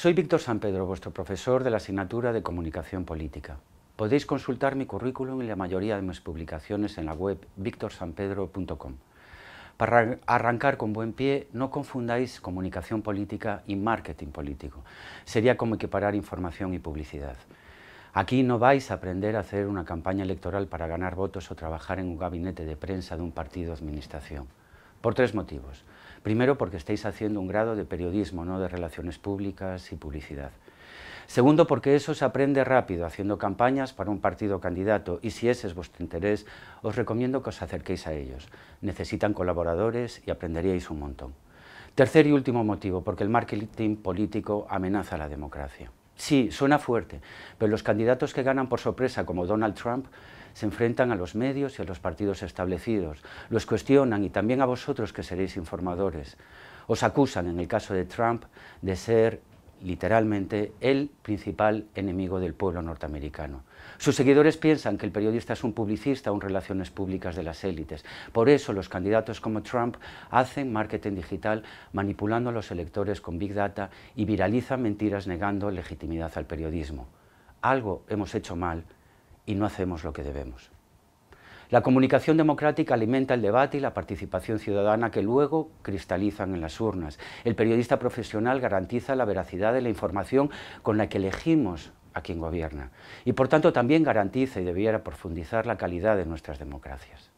Soy Víctor San Pedro, vuestro profesor de la asignatura de Comunicación Política. Podéis consultar mi currículum y la mayoría de mis publicaciones en la web victorsanpedro.com. Para arrancar con buen pie, no confundáis comunicación política y marketing político. Sería como equiparar información y publicidad. Aquí no vais a aprender a hacer una campaña electoral para ganar votos o trabajar en un gabinete de prensa de un partido de administración. Por tres motivos. Primero, porque estáis haciendo un grado de periodismo, no de relaciones públicas y publicidad. Segundo, porque eso se aprende rápido haciendo campañas para un partido candidato y si ese es vuestro interés, os recomiendo que os acerquéis a ellos. Necesitan colaboradores y aprenderíais un montón. Tercer y último motivo, porque el marketing político amenaza la democracia. Sí, suena fuerte, pero los candidatos que ganan por sorpresa, como Donald Trump, se enfrentan a los medios y a los partidos establecidos, los cuestionan y también a vosotros que seréis informadores. Os acusan, en el caso de Trump, de ser literalmente el principal enemigo del pueblo norteamericano. Sus seguidores piensan que el periodista es un publicista o un relaciones públicas de las élites. Por eso los candidatos como Trump hacen marketing digital manipulando a los electores con Big Data y viralizan mentiras negando legitimidad al periodismo. Algo hemos hecho mal y no hacemos lo que debemos. La comunicación democrática alimenta el debate y la participación ciudadana que luego cristalizan en las urnas. El periodista profesional garantiza la veracidad de la información con la que elegimos a quien gobierna y por tanto también garantiza y debiera profundizar la calidad de nuestras democracias.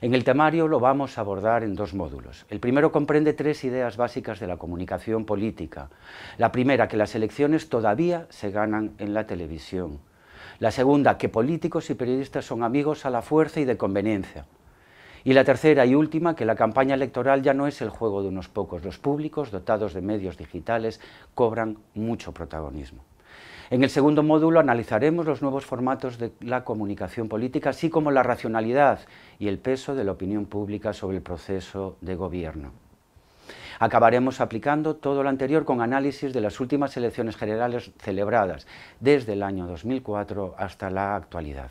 En el temario lo vamos a abordar en dos módulos. El primero comprende tres ideas básicas de la comunicación política. La primera, que las elecciones todavía se ganan en la televisión. La segunda, que políticos y periodistas son amigos a la fuerza y de conveniencia. Y la tercera y última, que la campaña electoral ya no es el juego de unos pocos. Los públicos, dotados de medios digitales, cobran mucho protagonismo. En el segundo módulo analizaremos los nuevos formatos de la comunicación política, así como la racionalidad y el peso de la opinión pública sobre el proceso de gobierno. Acabaremos aplicando todo lo anterior con análisis de las últimas elecciones generales celebradas desde el año 2004 hasta la actualidad.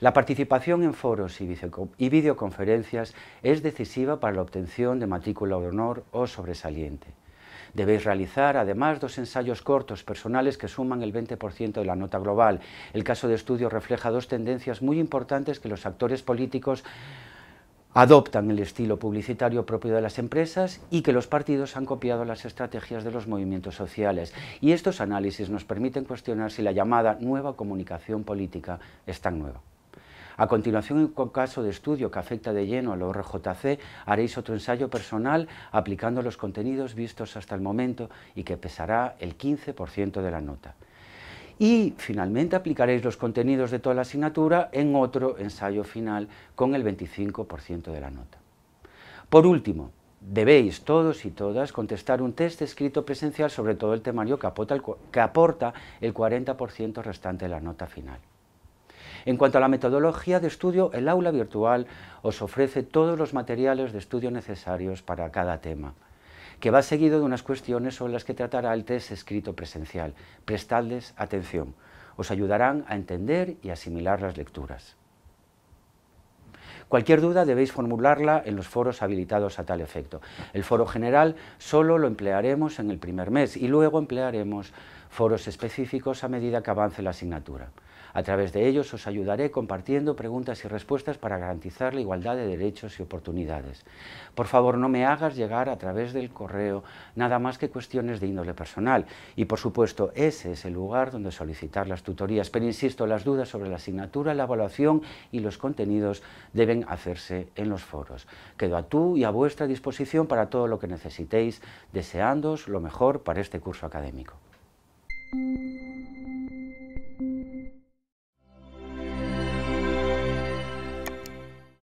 La participación en foros y videoconferencias es decisiva para la obtención de matrícula de honor o sobresaliente. Debéis realizar además dos ensayos cortos personales que suman el 20% de la nota global. El caso de estudio refleja dos tendencias muy importantes que los actores políticos adoptan el estilo publicitario propio de las empresas y que los partidos han copiado las estrategias de los movimientos sociales. Y estos análisis nos permiten cuestionar si la llamada nueva comunicación política es tan nueva. A continuación, en un caso de estudio que afecta de lleno a los RJC, haréis otro ensayo personal aplicando los contenidos vistos hasta el momento y que pesará el 15% de la nota y finalmente aplicaréis los contenidos de toda la asignatura en otro ensayo final con el 25% de la nota. Por último, debéis todos y todas contestar un test escrito presencial sobre todo el temario que, aporta el 40% restante de la nota final. En cuanto a la metodología de estudio, el aula virtual os ofrece todos los materiales de estudio necesarios para cada tema, que va seguido de unas cuestiones sobre las que tratará el test escrito presencial. Prestadles atención, os ayudarán a entender y asimilar las lecturas. Cualquier duda debéis formularla en los foros habilitados a tal efecto. El foro general solo lo emplearemos en el primer mes y luego emplearemos foros específicos a medida que avance la asignatura. A través de ellos os ayudaré compartiendo preguntas y respuestas para garantizar la igualdad de derechos y oportunidades. Por favor, no me hagas llegar a través del correo nada más que cuestiones de índole personal. Y por supuesto, ese es el lugar donde solicitar las tutorías. Pero insisto, las dudas sobre la asignatura, la evaluación y los contenidos deben hacerse en los foros. Quedo a tú y a vuestra disposición para todo lo que necesitéis, deseándoos lo mejor para este curso académico.